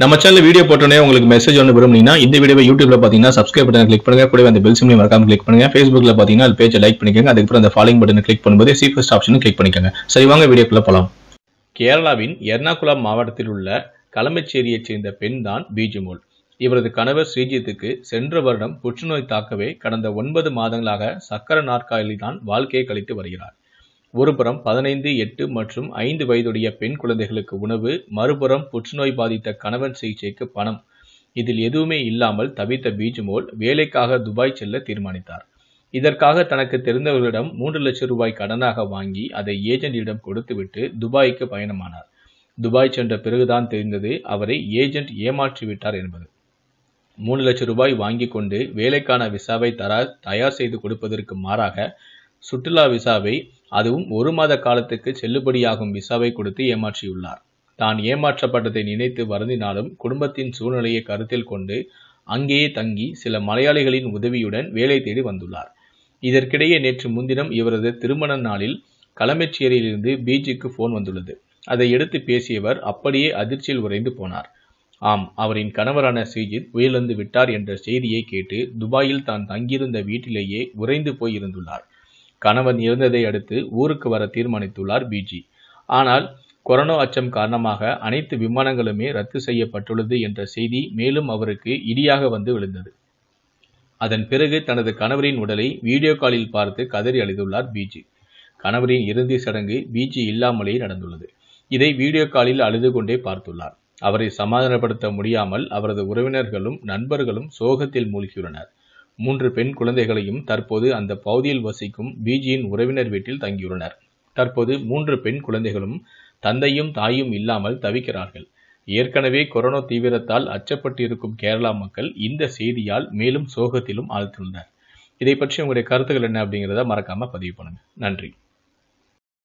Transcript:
நம்ம channel video போட்டோன்னே உங்களுக்கு மெசேஜ் ஒன்று விரும்புனீங்கன்னா இந்த வீடியோ யூடியூப்ல பார்த்தீங்கன்னா சப்ஸ்கிரைப் பட்டன் கிளிக் பண்ணுங்க கூட அந்த பெல் சிம்லையும் மறக்காம கிளிக் பண்ணுங்க ஃபேஸ்புக்ல பார்த்தீங்கன்னா அது பேஜை லைக் பண்ணிக்கோங்க அதுக்கப்புறம் அந்த ஃபாலோ பட்டன் கிளிக் பண்ணும்போது சி ஃபர்ஸ்ட் ஆப்ஷனும் கிளிக் பண்ணிக்கோங்க சரி வாங்க வீடியோக்குள்ள போகலாம் கேரளாவின் எர்ணாகுளம் மாவட்டத்தில் உள்ள களமச்சேரியைச் சேர்ந்த பெண் தான் பீஜுமோல் இவரது கணவர் ஸ்ரீஜித்துக்கு சென்ற வருடம் புற்றுநோய் தாக்கவே கடந்த ஒன்பது மாதங்களாக சக்கர நாற்காலில் தான் வாழ்க்கையை கழித்து வருகிறார் ஒருபுறம் பதினைந்து எட்டு மற்றும் ஐந்து வயதுடைய பெண் குழந்தைகளுக்கு உணவு மறுபுறம் புற்றுநோய் பாதித்த கணவன் சிகிச்சைக்கு பணம் இதில் எதுவுமே இல்லாமல் தவித்த பீஜ்மோல் வேலைக்காக துபாய் செல்ல தீர்மானித்தார் இதற்காக தனக்கு தெரிந்தவர்களிடம் மூன்று லட்சம் ரூபாய் கடனாக வாங்கி அதை ஏஜென்டிடம் கொடுத்துவிட்டு துபாய்க்கு பயணமானார் துபாய் சென்ற பிறகுதான் தெரிந்தது அவரை ஏஜென்ட் ஏமாற்றிவிட்டார் என்பது மூணு லட்சம் ரூபாய் வாங்கி கொண்டு வேலைக்கான விசாவை தரா தயார் செய்து கொடுப்பதற்கு மாறாக சுற்றுலா விசாவை அதுவும் ஒரு மாத காலத்துக்கு செல்லுபடியாகும் விசாவை கொடுத்து ஏமாற்றியுள்ளார் தான் ஏமாற்றப்பட்டதை நினைத்து வருந்தினாலும் குடும்பத்தின் சூழ்நிலையை கருத்தில் கொண்டு அங்கேயே தங்கி சில மலையாளிகளின் உதவியுடன் வேலை தேடி வந்துள்ளார் இதற்கிடையே நேற்று முன்தினம் இவரது திருமண நாளில் களமச்சேரியிலிருந்து பீஜிக்கு போன் வந்துள்ளது அதை எடுத்து பேசியவர் அப்படியே அதிர்ச்சியில் உறைந்து போனார் ஆம் அவரின் கணவரான ஸ்ரீஜித் உயிரிழந்து விட்டார் என்ற செய்தியை கேட்டு துபாயில் தான் தங்கியிருந்த வீட்டிலேயே உறைந்து போயிருந்துள்ளார் கணவன் இறந்ததை அடுத்து ஊருக்கு வர தீர்மானித்துள்ளார் பிஜி ஆனால் கொரோனா அச்சம் காரணமாக அனைத்து விமானங்களுமே ரத்து செய்யப்பட்டுள்ளது என்ற செய்தி மேலும் அவருக்கு இடியாக வந்து விழுந்தது அதன் பிறகு தனது கணவரின் உடலை வீடியோ காலில் பார்த்து கதறி அழுதுள்ளார் பிஜி கணவரின் இறுதி சடங்கு பிஜி இல்லாமலே நடந்துள்ளது இதை வீடியோ காலில் அழுது கொண்டே பார்த்துள்ளார் அவரை சமாதானப்படுத்த முடியாமல் அவரது உறவினர்களும் நண்பர்களும் சோகத்தில் மூழ்கியுள்ளனர் மூன்று பெண் குழந்தைகளையும் தற்போது அந்த பகுதியில் வசிக்கும் பிஜியின் உறவினர் வீட்டில் தங்கியுள்ளனர் தற்போது மூன்று பெண் குழந்தைகளும் தந்தையும் தாயும் இல்லாமல் தவிக்கிறார்கள் ஏற்கனவே கொரோனா தீவிரத்தால் அச்சப்பட்டு இருக்கும் கேரளா மக்கள் இந்த செய்தியால் மேலும் சோகத்திலும் ஆழ்த்துள்ளனர் இதை பற்றி உங்களுடைய கருத்துக்கள் என்ன அப்படிங்கிறத மறக்காமல் பதிவு பண்ணுங்கள் நன்றி